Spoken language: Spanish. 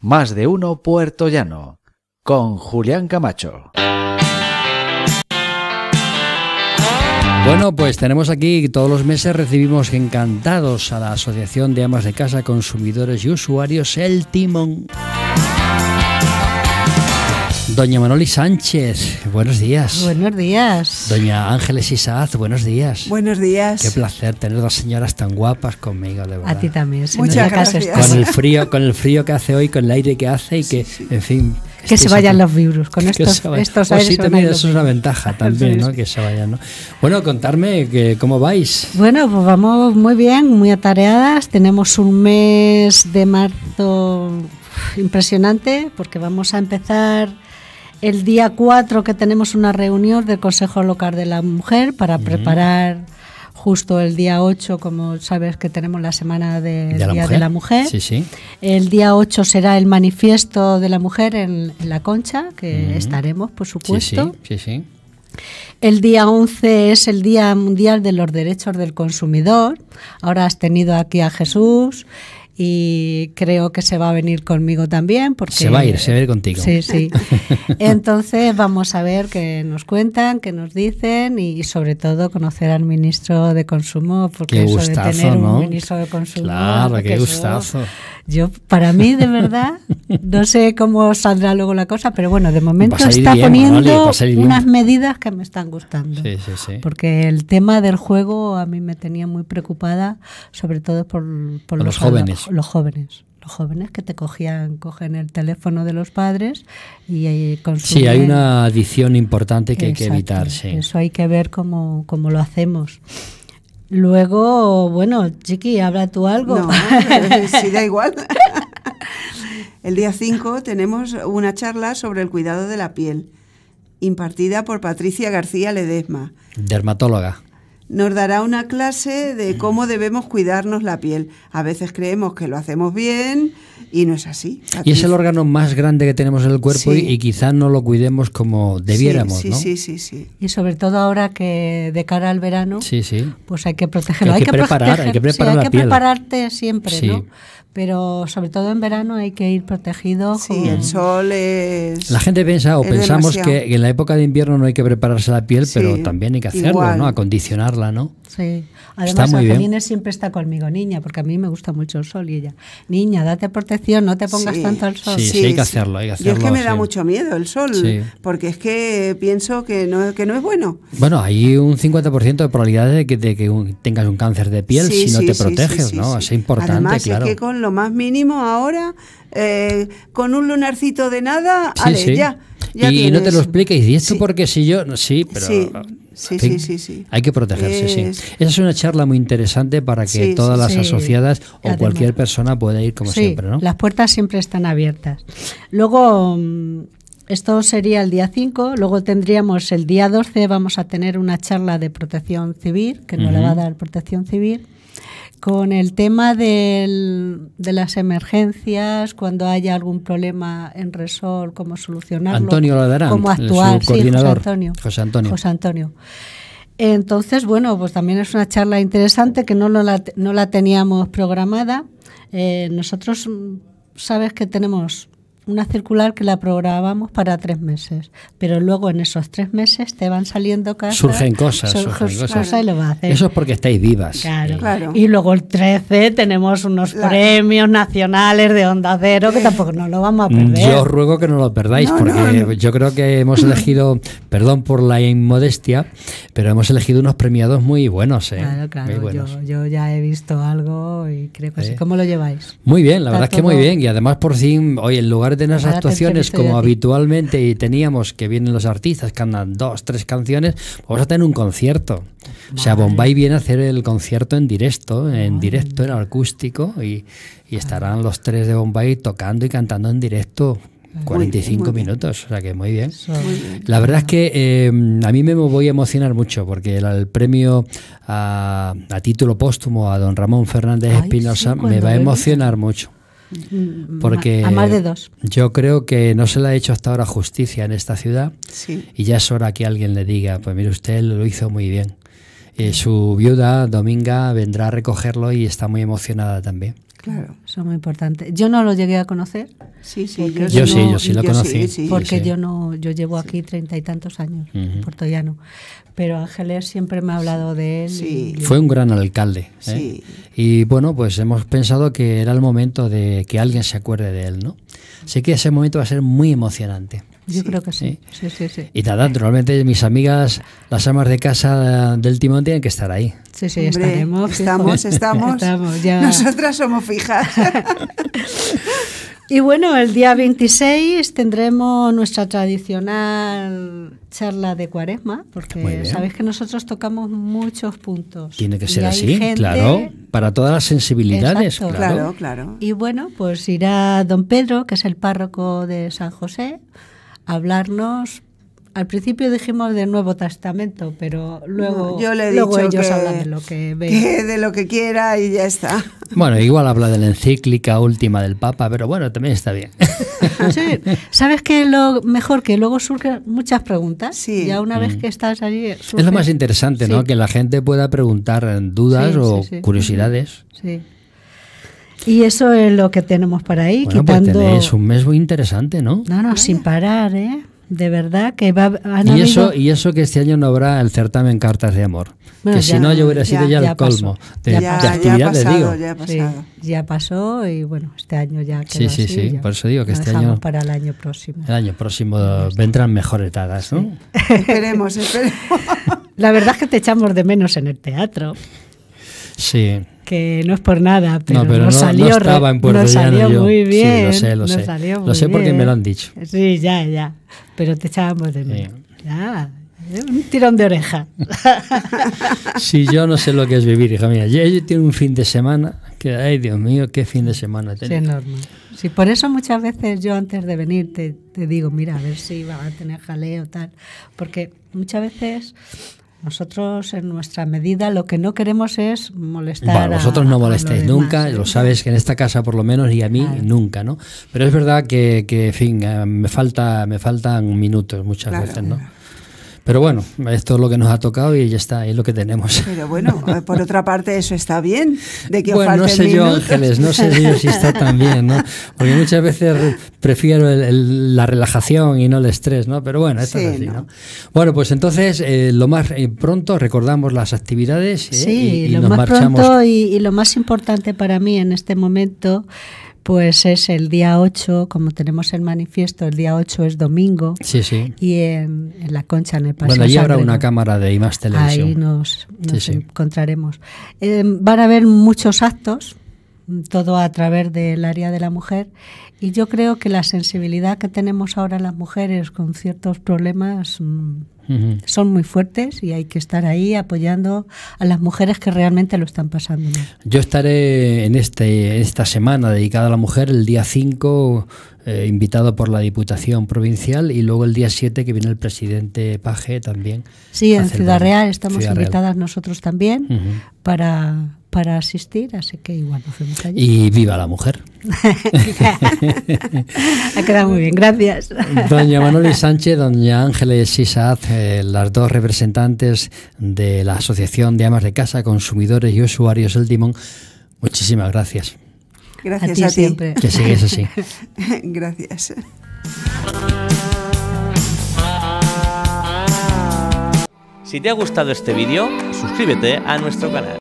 Más de uno Puerto Llano, con Julián Camacho. Bueno, pues tenemos aquí, todos los meses recibimos encantados a la Asociación de Amas de Casa, Consumidores y Usuarios, El Timón. Doña Manoli Sánchez, buenos días. Buenos días. Doña Ángeles Isaaz, buenos días. Buenos días. Qué placer tener dos señoras tan guapas conmigo, A ti también. Si Muchas gracias. Con el frío, con el frío que hace hoy, con el aire que hace y que, en fin, que se vayan los virus con estos, estos oh, aires. eso es una ventaja también, ¿no? Que se vayan, ¿no? Bueno, contarme que, cómo vais. Bueno, pues vamos muy bien, muy atareadas. Tenemos un mes de marzo impresionante porque vamos a empezar el día 4 que tenemos una reunión del Consejo Local de la Mujer para preparar justo el día 8, como sabes que tenemos la semana del de Día de la Mujer. El día 8 será el manifiesto de la mujer en, la concha, que estaremos, por supuesto. El día 11 es el Día Mundial de los Derechos del Consumidor. Ahora has tenido aquí a Jesús y creo que se va a venir conmigo también. Porque, se va a ir, se va a ir contigo. Sí, sí. Entonces vamos a ver qué nos cuentan, qué nos dicen y, sobre todo conocer al ministro de Consumo, porque qué gustazo, ¿no? ministro de Consumo. Claro, qué gustazo. Yo, para mí, de verdad, no sé cómo saldrá luego la cosa, pero bueno, de momento está poniendo unas medidas que me están gustando. Porque el tema del juego a mí me tenía muy preocupada, sobre todo por, por, los los, los, jóvenes. Los, jóvenes que te cogían, cogen el teléfono de los padres y, consumen. Sí, hay una adicción importante que hay que evitar. Sí. Eso hay que ver cómo, cómo lo hacemos. Luego, bueno, Chiqui, habla tú algo. No, sí, da igual. El día 5 tenemos una charla sobre el cuidado de la piel, impartida por Patricia García Ledesma. Dermatóloga. Nos dará una clase de cómo debemos cuidarnos la piel. A veces creemos que lo hacemos bien, y no es así. y es el órgano más grande que tenemos en el cuerpo y, quizás no lo cuidemos como debiéramos, sí, Sí, sí, sí. Y sobre todo ahora que de cara al verano, sí, sí. pues hay que protegerlo. hay, que, preparar, hay que preparar prepararte siempre, ¿no? pero sobre todo en verano hay que ir protegido. Sí, el sol es. La gente piensa o pensamos que, en la época de invierno no hay que prepararse la piel, pero también hay que hacerlo, ¿no? Acondicionarla, ¿no? Sí. Además, siempre está conmigo, niña, porque a mí me gusta mucho el sol y ella, niña, date protección, no te pongas tanto al sol. Sí, sí, hay que hacerlo, que Y es que me da mucho miedo el sol, porque es que pienso que no, que no es bueno. Bueno, hay un 50% de probabilidades de que, de que tengas un cáncer de piel si no te proteges, ¿no? es importante, Además, claro. que con más mínimo ahora, eh, con un lunarcito de nada, y no te lo expliques, y esto porque si yo, sí, pero... Ah, sí, sí, Hay que protegerse, sí. Esa es una charla muy interesante para que todas las asociadas o cualquier persona pueda ir como siempre, ¿no? Las puertas siempre están abiertas. Luego, mm, esto sería el día 5, luego tendríamos el día 12, vamos a tener una charla de protección civil, que no le nos va a dar protección civil con el tema de las emergencias, cuando haya algún problema en Resol, cómo solucionarlo. Antonio Ladarán, cómo actuar. sí, José Antonio. José Antonio. Entonces, bueno, pues también es una charla interesante que no, no, la, no la teníamos programada. Eh, nosotros mm, sabes que tenemos una circular que la programamos para tres meses, pero luego en esos tres meses te van saliendo cosas. Surgen cosas, surgen, cosas. y lo vas a hacer. Eso es porque estáis vivas. Claro. Eh. claro. Y luego el 13 tenemos unos premios nacionales de Onda Cero que tampoco nos lo vamos a mm, perder. Yo os ruego que no lo perdáis porque yo creo que hemos elegido, perdón por la inmodestia, pero hemos elegido unos premiados muy buenos. Eh. Claro, claro. Yo, ya he visto algo y creo que así. Eh. ¿Cómo lo lleváis? Muy bien, la verdad es que muy bien. Y además por fin, hoy el lugar de las actuaciones como habitualmente y teníamos que vienen los artistas, que andan dos, tres canciones, pues vamos a tener un concierto. O sea, Bombay viene a hacer el concierto en directo, en directo, en acústico, y, y estarán los tres de Bombay tocando y cantando en directo 45 minutos, o sea que muy bien. La verdad es que eh, a mí me voy a emocionar mucho porque el, premio a, título póstumo a don Ramón Fernández Espinosa me va a emocionar mucho. Mm, Porque a más de dos. Yo creo que no se le ha hecho hasta ahora justicia en esta ciudad y ya es hora que alguien le diga, pues mire usted lo hizo muy bien. Eh, su viuda, Dominga, vendrá a recogerlo y está muy emocionada también. Claro. Eso muy importantes Yo no lo llegué a conocer. Sí, sí, yo, sí, lo conocí. porque yo no, yo llevo aquí treinta y tantos años, en -huh. Llano, Pero Ángeles siempre me ha hablado de él. Fue un gran alcalde. ¿eh? Y bueno, pues hemos pensado que era el momento de que alguien se acuerde de él, ¿no? sé que ese momento va a ser muy emocionante. Yo creo que sí. ¿sí? sí. Y nada, normalmente mis amigas, las amas de casa del timón, tienen que estar ahí. Sí, sí, estaremos. Estamos, estamos. estamos Nosotras somos fijas. y bueno, el día 26 tendremos nuestra tradicional charla de cuaresma, porque sabéis que nosotros tocamos muchos puntos. Tiene que ser así, claro, para todas las sensibilidades. Claro. claro, claro. Y bueno, pues irá don Pedro, que es el párroco de San José, a hablarnos al principio dijimos del Nuevo Testamento, pero luego, yo le he dicho ellos que, hablan de lo que, que de lo que quiera y ya está. Bueno, igual habla de la encíclica última del Papa, pero bueno, también está bien. Sí, sabes que lo mejor que luego surgen muchas preguntas. y Ya una vez mm. que estás allí. Es lo más interesante, ¿no? Que la gente pueda preguntar dudas o curiosidades. Sí. Y eso es lo que tenemos para ahí, bueno, pues un mes muy interesante, ¿no? No, no, sin parar, ¿eh? de verdad que va y eso y eso que este año no habrá el certamen cartas de amor que si no yo hubiera sido ya, el colmo de, ya, actividad digo ya, pasó ya pasó y bueno este año ya sí sí sí por eso digo que este año para el año próximo el año próximo vendrán mejores dadas no esperemos esperemos la verdad es que te echamos de menos en el teatro sí que no es por nada, pero, no, pero nos no, salió, no estaba nos salió muy bien. Sí, lo sé, lo sé. Salió lo sé porque me lo han dicho. Sí, ya, ya. Pero te echábamos de menos. Ya, ah, un tirón de oreja. si sí, yo no sé lo que es vivir, hija mía. Yo, yo tengo un fin de semana que, ay, Dios mío, qué fin de semana tengo. Sí, normal. Sí, por eso muchas veces yo antes de venir te, te digo, mira, a ver si va a tener jaleo o tal. Porque muchas veces nosotros, en nuestra medida, lo que no queremos es molestar. Bueno, a, vosotros no molestéis nunca, ¿eh? lo sabes que en esta casa, por lo menos, y a mí nunca, ¿no? Pero es verdad que, en fin, eh, me, falta, me faltan minutos muchas veces, ¿no? Pero bueno, esto es lo que nos ha tocado y ya está, es lo que tenemos. Pero bueno, eh, por otra parte, eso está bien. De que bueno, no sé yo, Ángeles, no sé yo si está tan bien, ¿no? Porque muchas veces prefiero la relajación y no el estrés, ¿no? Pero bueno, esto es así, ¿no? Bueno, pues entonces, eh, lo más eh, pronto recordamos las actividades. Eh, sí, y, Sí, lo más pronto y lo más importante para mí en este momento pues es el día 8, como tenemos el manifiesto, el día 8 es domingo. Sí, sí. Y en, La Concha, en el Paseo Bueno, allí habrá una cámara de IMAX Televisión. Ahí nos, encontraremos. Eh, van a haber muchos actos, todo a través del área de la mujer. Y yo creo que la sensibilidad que tenemos ahora las mujeres con ciertos problemas mm, son muy fuertes y hay que estar ahí apoyando a las mujeres que realmente lo están pasando. Yo estaré en este, esta semana dedicada a la mujer el día 5 eh, invitado por la Diputación Provincial y luego el día 7 que viene el presidente Paje también. Sí, en Ciudad Real estamos invitadas nosotros también para para asistir, así que igual nos vemos allí. Y viva la mujer. ha quedado muy bien, gracias. Doña Manoli Sánchez, doña Ángeles Sisad, eh, las dos representantes de la Asociación de Amas de Casa, Consumidores y Usuarios El Timón, muchísimas gracias. Gracias a ti, siempre. Que sigues así. gracias. Si te ha gustado este vídeo, suscríbete a nuestro canal.